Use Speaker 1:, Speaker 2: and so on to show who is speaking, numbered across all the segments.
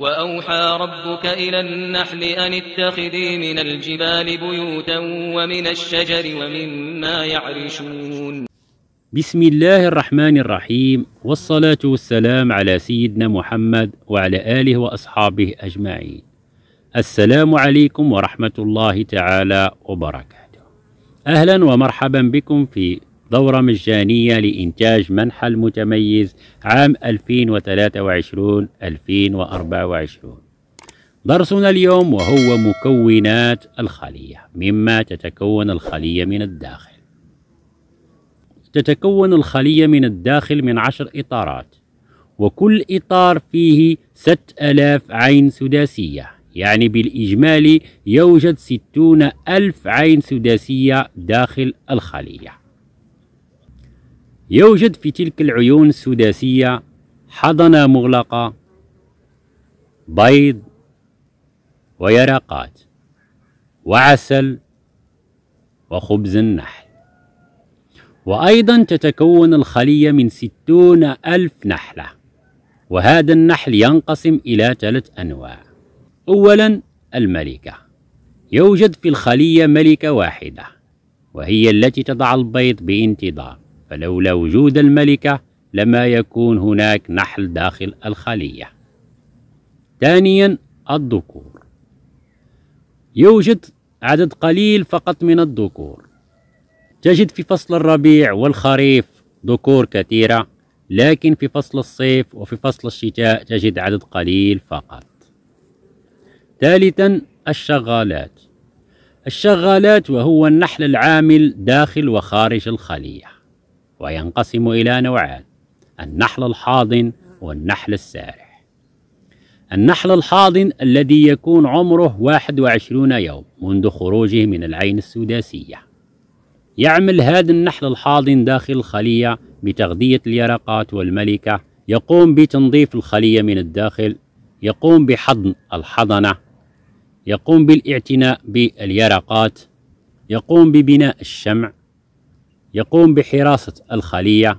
Speaker 1: وأوحى ربك إلى النحل أن اتخذي من الجبال بيوتا ومن الشجر ومما يعرشون بسم الله الرحمن الرحيم والصلاة والسلام على سيدنا محمد وعلى آله وأصحابه أجمعين السلام عليكم ورحمة الله تعالى وبركاته أهلا ومرحبا بكم في دورة مجانية لإنتاج منحى المتميز عام 2023-2024 درسنا اليوم وهو مكونات الخلية مما تتكون الخلية من الداخل تتكون الخلية من الداخل من عشر إطارات وكل إطار فيه ست ألاف عين سداسية يعني بالإجمالي يوجد ستون ألف عين سداسية داخل الخلية يوجد في تلك العيون السداسية حضنة مغلقة بيض ويرقات وعسل وخبز النحل وأيضا تتكون الخلية من ستون ألف نحلة وهذا النحل ينقسم إلى ثلاث أنواع أولا الملكة يوجد في الخلية ملكة واحدة وهي التي تضع البيض بانتظام فلولا وجود الملكة لما يكون هناك نحل داخل الخلية ثانيا الذكور يوجد عدد قليل فقط من الذكور تجد في فصل الربيع والخريف ذكور كثيرة لكن في فصل الصيف وفي فصل الشتاء تجد عدد قليل فقط ثالثا الشغالات الشغالات وهو النحل العامل داخل وخارج الخليه وينقسم إلى نوعان النحل الحاضن والنحل السارح النحل الحاضن الذي يكون عمره 21 يوم منذ خروجه من العين السداسية يعمل هذا النحل الحاضن داخل الخلية بتغذية اليرقات والملكة يقوم بتنظيف الخلية من الداخل يقوم بحضن الحضنة يقوم بالاعتناء باليرقات يقوم ببناء الشمع يقوم بحراسة الخلية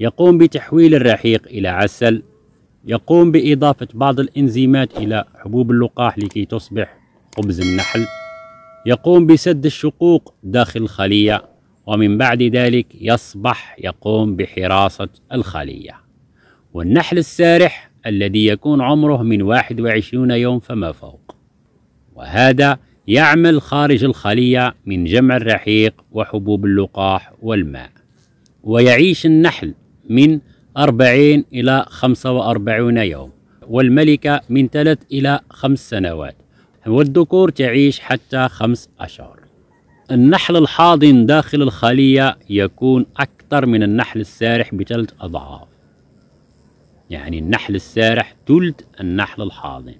Speaker 1: يقوم بتحويل الرحيق إلى عسل يقوم بإضافة بعض الإنزيمات إلى حبوب اللقاح لكي تصبح خبز النحل يقوم بسد الشقوق داخل الخلية ومن بعد ذلك يصبح يقوم بحراسة الخلية والنحل السارح الذي يكون عمره من 21 يوم فما فوق وهذا يعمل خارج الخلية من جمع الرحيق وحبوب اللقاح والماء ويعيش النحل من 40 إلى 45 يوم والملكة من 3 إلى 5 سنوات والذكور تعيش حتى 5 أشهر النحل الحاضن داخل الخلية يكون أكثر من النحل السارح بثلاث أضعاف يعني النحل السارح ثلث النحل الحاضن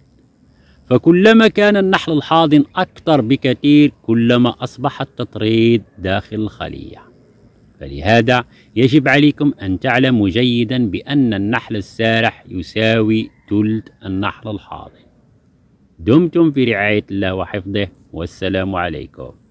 Speaker 1: فكلما كان النحل الحاضن أكثر بكثير كلما أصبح التطريد داخل الخلية فلهذا يجب عليكم أن تعلموا جيدا بأن النحل السارح يساوي ثلث النحل الحاضن دمتم في رعاية الله وحفظه والسلام عليكم